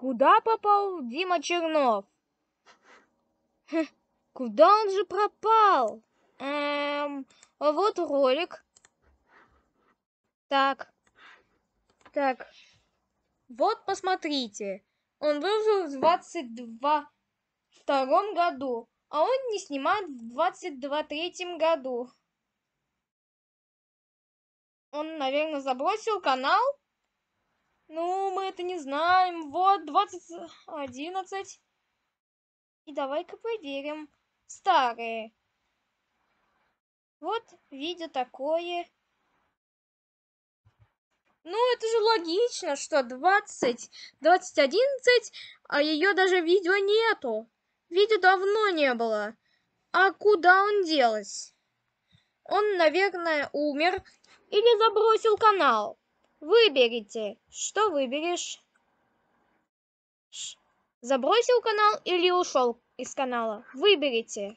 Куда попал Дима Чернов? Хе, куда он же пропал? Эм, вот ролик. Так. Так. Вот посмотрите. Он выжил в 22 втором году, а он не снимает в 22 третьем году. Он, наверное, забросил канал это не знаем. Вот, 20... 11. И давай-ка проверим. Старые. Вот, видео такое. Ну, это же логично, что 20, 20, 11, а ее даже видео нету. Видео давно не было. А куда он делась? Он, наверное, умер или забросил канал. Выберите. Что выберешь? Забросил канал или ушел из канала? Выберите.